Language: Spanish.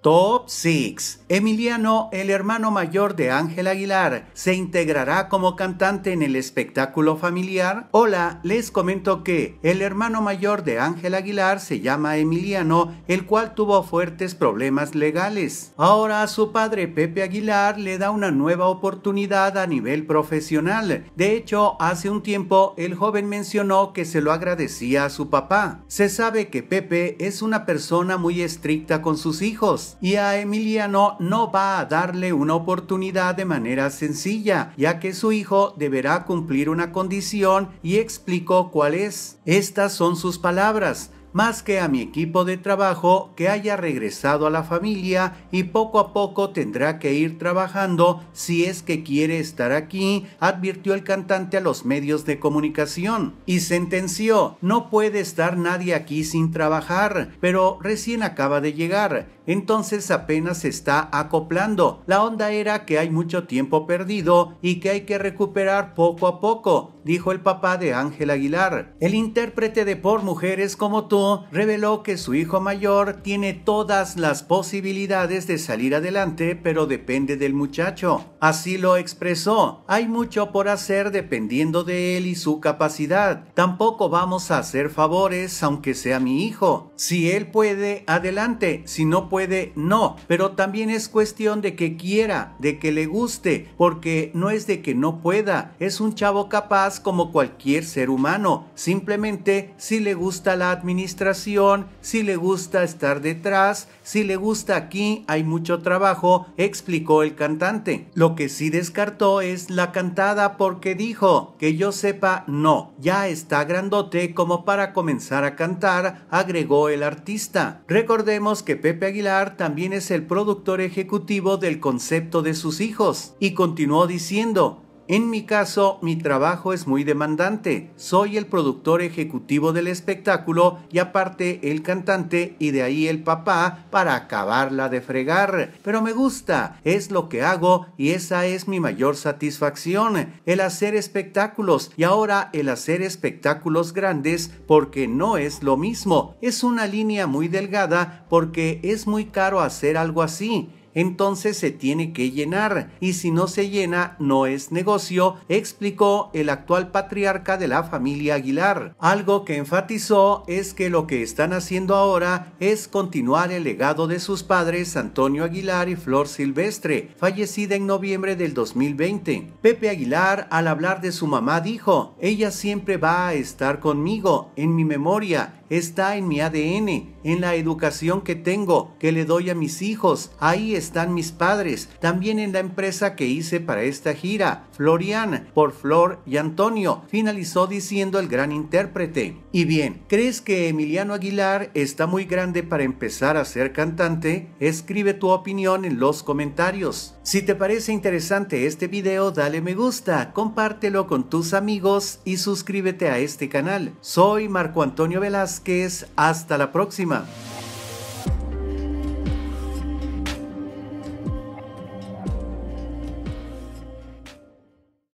Top 6. Emiliano, el hermano mayor de Ángel Aguilar, se integrará como cantante en el espectáculo familiar. Hola, les comento que el hermano mayor de Ángel Aguilar se llama Emiliano, el cual tuvo fuertes problemas legales. Ahora su padre Pepe Aguilar le da una nueva oportunidad a nivel profesional. De hecho, hace un tiempo el joven mencionó que se lo agradecía a su papá. Se sabe que Pepe es una persona muy estricta con sus hijos y a Emiliano no va a darle una oportunidad de manera sencilla, ya que su hijo deberá cumplir una condición y explicó cuál es. Estas son sus palabras más que a mi equipo de trabajo que haya regresado a la familia y poco a poco tendrá que ir trabajando si es que quiere estar aquí, advirtió el cantante a los medios de comunicación. Y sentenció, no puede estar nadie aquí sin trabajar, pero recién acaba de llegar, entonces apenas se está acoplando. La onda era que hay mucho tiempo perdido y que hay que recuperar poco a poco, dijo el papá de Ángel Aguilar. El intérprete de Por Mujeres como tú reveló que su hijo mayor tiene todas las posibilidades de salir adelante, pero depende del muchacho. Así lo expresó, hay mucho por hacer dependiendo de él y su capacidad. Tampoco vamos a hacer favores aunque sea mi hijo. Si él puede, adelante, si no puede, no. Pero también es cuestión de que quiera, de que le guste, porque no es de que no pueda, es un chavo capaz como cualquier ser humano, simplemente si le gusta la administración administración, si le gusta estar detrás, si le gusta aquí, hay mucho trabajo, explicó el cantante. Lo que sí descartó es la cantada porque dijo, que yo sepa, no, ya está grandote como para comenzar a cantar, agregó el artista. Recordemos que Pepe Aguilar también es el productor ejecutivo del concepto de sus hijos y continuó diciendo, en mi caso, mi trabajo es muy demandante. Soy el productor ejecutivo del espectáculo y aparte el cantante y de ahí el papá para acabarla de fregar. Pero me gusta, es lo que hago y esa es mi mayor satisfacción, el hacer espectáculos y ahora el hacer espectáculos grandes porque no es lo mismo. Es una línea muy delgada porque es muy caro hacer algo así entonces se tiene que llenar y si no se llena no es negocio, explicó el actual patriarca de la familia Aguilar. Algo que enfatizó es que lo que están haciendo ahora es continuar el legado de sus padres Antonio Aguilar y Flor Silvestre, fallecida en noviembre del 2020. Pepe Aguilar al hablar de su mamá dijo, ella siempre va a estar conmigo, en mi memoria, está en mi ADN en la educación que tengo, que le doy a mis hijos. Ahí están mis padres. También en la empresa que hice para esta gira. Florian, por Flor y Antonio, finalizó diciendo el gran intérprete. Y bien, ¿crees que Emiliano Aguilar está muy grande para empezar a ser cantante? Escribe tu opinión en los comentarios. Si te parece interesante este video, dale me gusta, compártelo con tus amigos y suscríbete a este canal. Soy Marco Antonio Velázquez, hasta la próxima. Ладно,